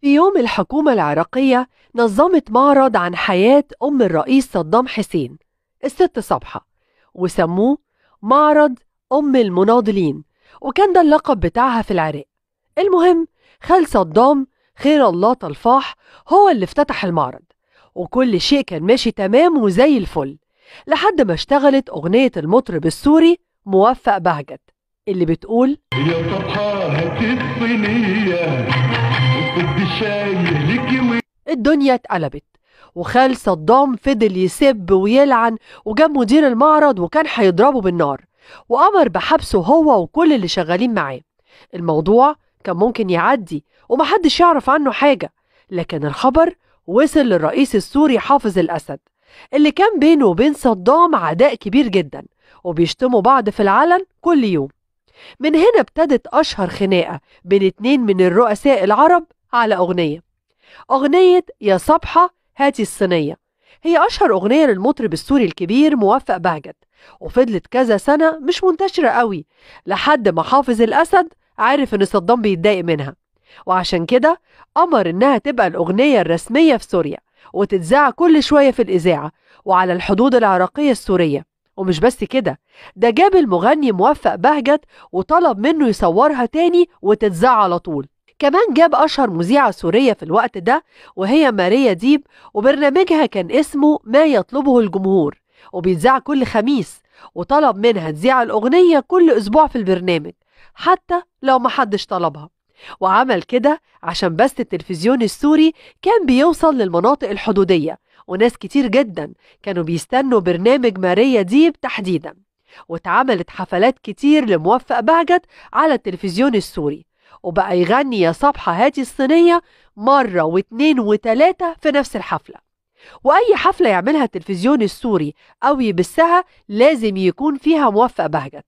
في يوم الحكومة العراقية نظمت معرض عن حياة أم الرئيس صدام حسين الست صبحة وسموه معرض أم المناضلين وكان ده اللقب بتاعها في العراق المهم خال صدام خير الله طلفاح هو اللي افتتح المعرض وكل شيء كان ماشي تمام وزي الفل لحد ما اشتغلت أغنية المطرب السوري موفق بهجت اللي بتقول يا صبحة هتفنيه الدنيا اتقلبت وخال صدام فضل يسب ويلعن وجاب مدير المعرض وكان هيضربه بالنار وأمر بحبسه هو وكل اللي شغالين معاه الموضوع كان ممكن يعدي ومحدش يعرف عنه حاجة لكن الخبر وصل للرئيس السوري حافظ الأسد اللي كان بينه وبين صدام عداء كبير جدا وبيشتموا بعض في العلن كل يوم من هنا ابتدت أشهر خناقة بين اتنين من الرؤساء العرب على أغنية أغنية يا صبحة هاتي الصينية هي أشهر أغنية للمطرب السوري الكبير موفق بهجت وفضلت كذا سنة مش منتشرة قوي لحد ما حافظ الأسد عارف إن صدام بيتضايق منها وعشان كده أمر إنها تبقى الأغنية الرسمية في سوريا وتتذاع كل شوية في الإذاعة وعلى الحدود العراقية السورية ومش بس كده ده جاب المغني موفق بهجت وطلب منه يصورها تاني وتتذاع على طول كمان جاب أشهر مذيعة سورية في الوقت ده وهي ماريا ديب وبرنامجها كان اسمه ما يطلبه الجمهور وبيتذاع كل خميس وطلب منها تذيع الأغنية كل أسبوع في البرنامج حتى لو محدش طلبها وعمل كده عشان بس التلفزيون السوري كان بيوصل للمناطق الحدودية وناس كتير جدا كانوا بيستنوا برنامج ماريا ديب تحديدا واتعملت حفلات كتير لموفق بهجت على التلفزيون السوري وبقى يغني يا صبحة هادي الصينية مرة واتنين وتلاتة في نفس الحفلة وأي حفلة يعملها التلفزيون السوري أو يبثها لازم يكون فيها موفق بهجت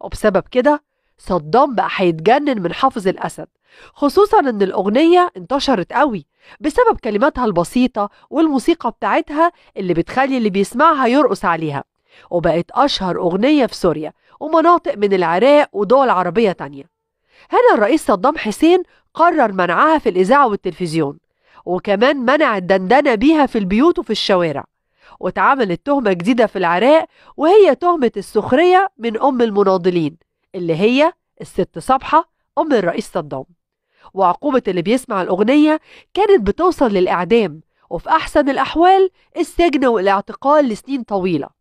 وبسبب كده صدام بقى هيتجنن من حافظ الأسد خصوصا إن الأغنية انتشرت قوي بسبب كلماتها البسيطة والموسيقى بتاعتها اللي بتخلي اللي بيسمعها يرقص عليها وبقت أشهر أغنية في سوريا ومناطق من العراق ودول عربية تانية هنا الرئيس صدام حسين قرر منعها في الإذاعة والتلفزيون وكمان منع الدندنة بيها في البيوت وفي الشوارع واتعملت تهمة جديدة في العراق وهي تهمة السخرية من أم المناضلين اللي هي الست صبحة أم الرئيس صدام وعقوبة اللي بيسمع الأغنية كانت بتوصل للإعدام وفي أحسن الأحوال السجن والاعتقال لسنين طويلة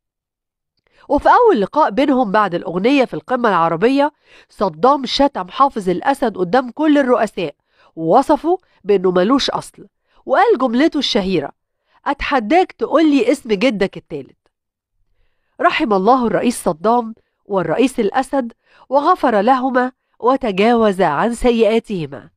وفي أول لقاء بينهم بعد الأغنية في القمة العربية صدام شتم حافظ الأسد قدام كل الرؤساء ووصفه بأنه ملوش أصل وقال جملته الشهيرة أتحداك تقولي اسم جدك الثالث رحم الله الرئيس صدام والرئيس الأسد وغفر لهما وتجاوز عن سيئاتهما